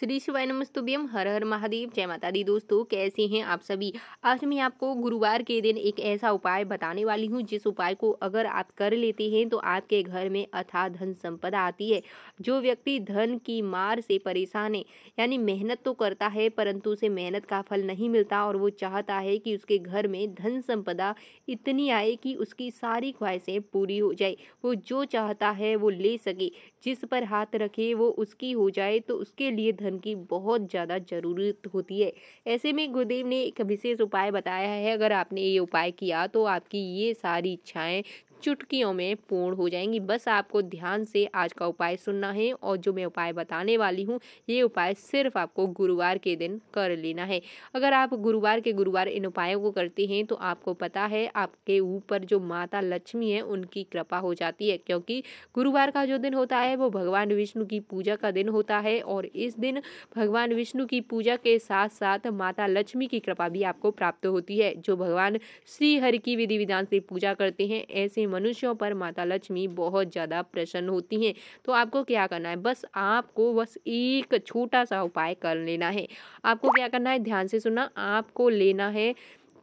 श्री शिवाय नमस्तुभ्यम हर हर महादेव जय माता दी दोस्तों कैसे हैं आप सभी आज मैं आपको गुरुवार के दिन एक ऐसा उपाय बताने वाली हूँ जिस उपाय को अगर आप कर लेते हैं तो आपके घर में अथा धन संपदा आती है जो व्यक्ति धन की मार से परेशान है यानी मेहनत तो करता है परंतु उसे मेहनत का फल नहीं मिलता और वो चाहता है कि उसके घर में धन संपदा इतनी आए कि उसकी सारी ख्वाहिशें पूरी हो जाए वो जो चाहता है वो ले सके जिस पर हाथ रखे वो उसकी हो जाए तो उसके लिए धन धन की बहुत ज़्यादा ज़रूरत होती है ऐसे में गुरुदेव ने एक विशेष उपाय बताया है अगर आपने ये उपाय किया तो आपकी ये सारी इच्छाएँ चुटकियों में पूर्ण हो जाएंगी बस आपको ध्यान से आज का उपाय सुनना है और जो मैं उपाय बताने वाली हूँ ये उपाय सिर्फ आपको गुरुवार के दिन कर लेना है अगर आप गुरुवार के गुरुवार इन उपायों को करते हैं तो आपको पता है आपके ऊपर जो माता लक्ष्मी है उनकी कृपा हो जाती है क्योंकि गुरुवार का जो दिन होता है वो भगवान विष्णु की पूजा का दिन होता है और इस दिन भगवान विष्णु की पूजा के साथ साथ माता लक्ष्मी की कृपा भी आपको प्राप्त होती है जो भगवान श्रीहरि की विधि विधान से पूजा करते हैं ऐसे मनुष्यों पर माता लक्ष्मी बहुत ज़्यादा प्रसन्न होती हैं तो आपको क्या करना है बस आपको बस एक छोटा सा उपाय कर लेना है आपको क्या करना है ध्यान से सुना आपको लेना है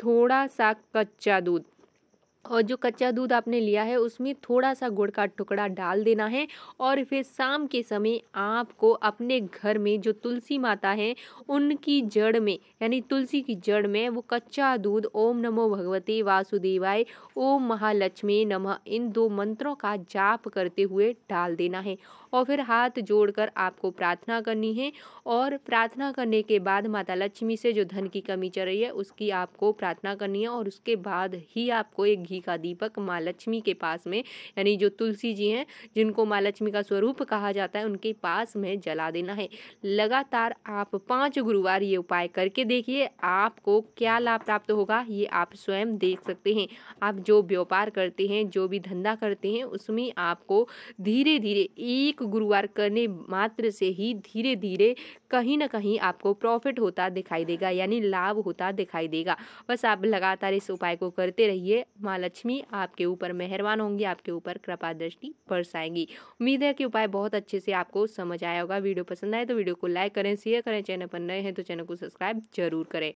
थोड़ा सा कच्चा दूध और जो कच्चा दूध आपने लिया है उसमें थोड़ा सा गुड़ का टुकड़ा डाल देना है और फिर शाम के समय आपको अपने घर में जो तुलसी माता है उनकी जड़ में यानी तुलसी की जड़ में वो कच्चा दूध ओम नमो भगवते वासुदेवाय ओम महालक्ष्मी नमः इन दो मंत्रों का जाप करते हुए डाल देना है और फिर हाथ जोड़कर आपको प्रार्थना करनी है और प्रार्थना करने के बाद माता लक्ष्मी से जो धन की कमी चल रही है उसकी आपको प्रार्थना करनी है और उसके बाद ही आपको एक जी का दीपक माँ लक्ष्मी के पास में यानी जो तुलसी जी हैं जिनको माँ लक्ष्मी का स्वरूप कहा जाता है उनके पास में जला देना है लगातार आप पाँच गुरुवार ये उपाय करके देखिए आपको क्या लाभ प्राप्त होगा ये आप स्वयं देख सकते हैं आप जो व्यापार करते हैं जो भी धंधा करते हैं उसमें आपको धीरे धीरे एक गुरुवार करने मात्र से ही धीरे धीरे कहीं ना कहीं आपको प्रॉफिट होता दिखाई देगा यानी लाभ होता दिखाई देगा बस आप लगातार इस उपाय को करते रहिए माँ लक्ष्मी आपके ऊपर मेहरबान होंगी आपके ऊपर कृपा दृष्टि बरसाएंगी उम्मीद है कि उपाय बहुत अच्छे से आपको समझ आया होगा वीडियो पसंद आए तो वीडियो को लाइक करें शेयर करें चैनल पर नए हैं तो चैनल को सब्सक्राइब जरूर करें